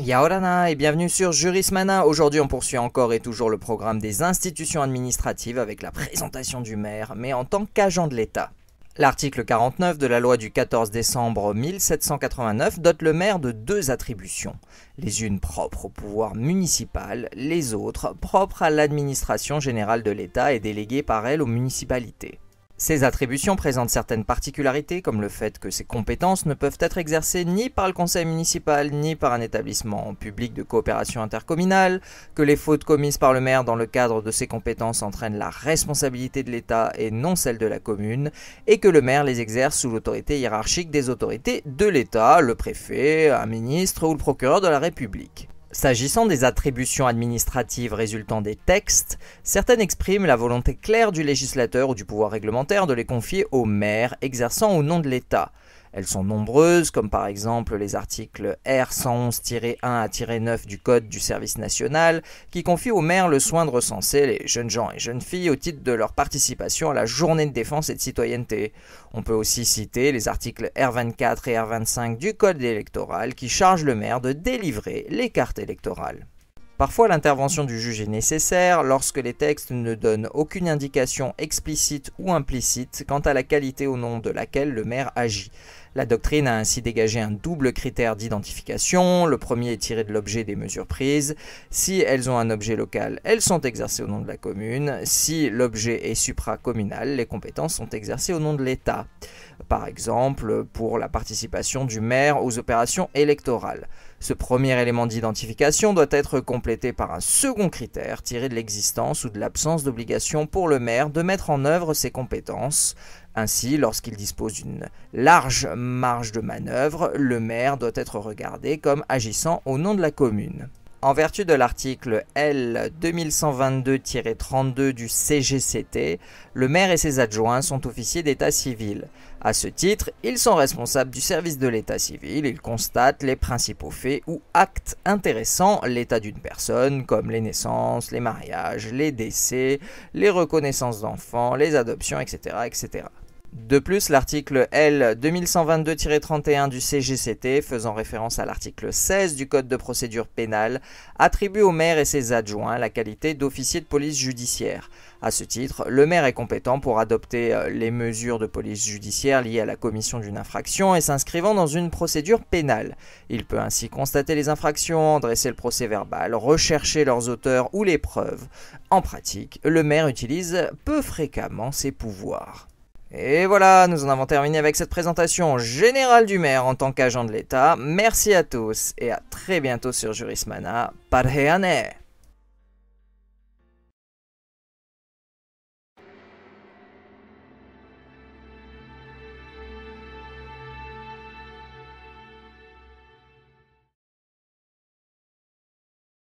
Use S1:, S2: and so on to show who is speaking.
S1: Yaorana et bienvenue sur Jurismana. Aujourd'hui, on poursuit encore et toujours le programme des institutions administratives avec la présentation du maire, mais en tant qu'agent de l'État. L'article 49 de la loi du 14 décembre 1789 dote le maire de deux attributions, les unes propres au pouvoir municipal, les autres propres à l'administration générale de l'État et déléguées par elle aux municipalités. Ces attributions présentent certaines particularités comme le fait que ces compétences ne peuvent être exercées ni par le conseil municipal ni par un établissement public de coopération intercommunale, que les fautes commises par le maire dans le cadre de ces compétences entraînent la responsabilité de l'État et non celle de la commune, et que le maire les exerce sous l'autorité hiérarchique des autorités de l'État, le préfet, un ministre ou le procureur de la République. S'agissant des attributions administratives résultant des textes, certaines expriment la volonté claire du législateur ou du pouvoir réglementaire de les confier aux maires exerçant au nom de l'État. Elles sont nombreuses, comme par exemple les articles R111-1 à 9 du Code du service national, qui confie au maire le soin de recenser les jeunes gens et jeunes filles au titre de leur participation à la journée de défense et de citoyenneté. On peut aussi citer les articles R24 et R25 du Code électoral qui chargent le maire de délivrer les cartes électorales. Parfois l'intervention du juge est nécessaire lorsque les textes ne donnent aucune indication explicite ou implicite quant à la qualité au nom de laquelle le maire agit. La doctrine a ainsi dégagé un double critère d'identification. Le premier est tiré de l'objet des mesures prises. Si elles ont un objet local, elles sont exercées au nom de la commune. Si l'objet est supracommunal, les compétences sont exercées au nom de l'État. Par exemple, pour la participation du maire aux opérations électorales. Ce premier élément d'identification doit être complété par un second critère tiré de l'existence ou de l'absence d'obligation pour le maire de mettre en œuvre ses compétences. Ainsi, lorsqu'il dispose d'une large marge de manœuvre, le maire doit être regardé comme agissant au nom de la commune. En vertu de l'article L 2122-32 du CGCT, le maire et ses adjoints sont officiers d'état civil. À ce titre, ils sont responsables du service de l'état civil, ils constatent les principaux faits ou actes intéressants l'état d'une personne, comme les naissances, les mariages, les décès, les reconnaissances d'enfants, les adoptions, etc. etc. De plus, l'article L 2122-31 du CGCT, faisant référence à l'article 16 du Code de procédure pénale, attribue au maire et ses adjoints la qualité d'officier de police judiciaire. À ce titre, le maire est compétent pour adopter euh, les mesures de police judiciaire liées à la commission d'une infraction et s'inscrivant dans une procédure pénale. Il peut ainsi constater les infractions, dresser le procès verbal, rechercher leurs auteurs ou les preuves. En pratique, le maire utilise peu fréquemment ses pouvoirs. Et voilà, nous en avons terminé avec cette présentation générale du maire en tant qu'agent de l'État. Merci à tous et à très bientôt sur Jurismana. Parheane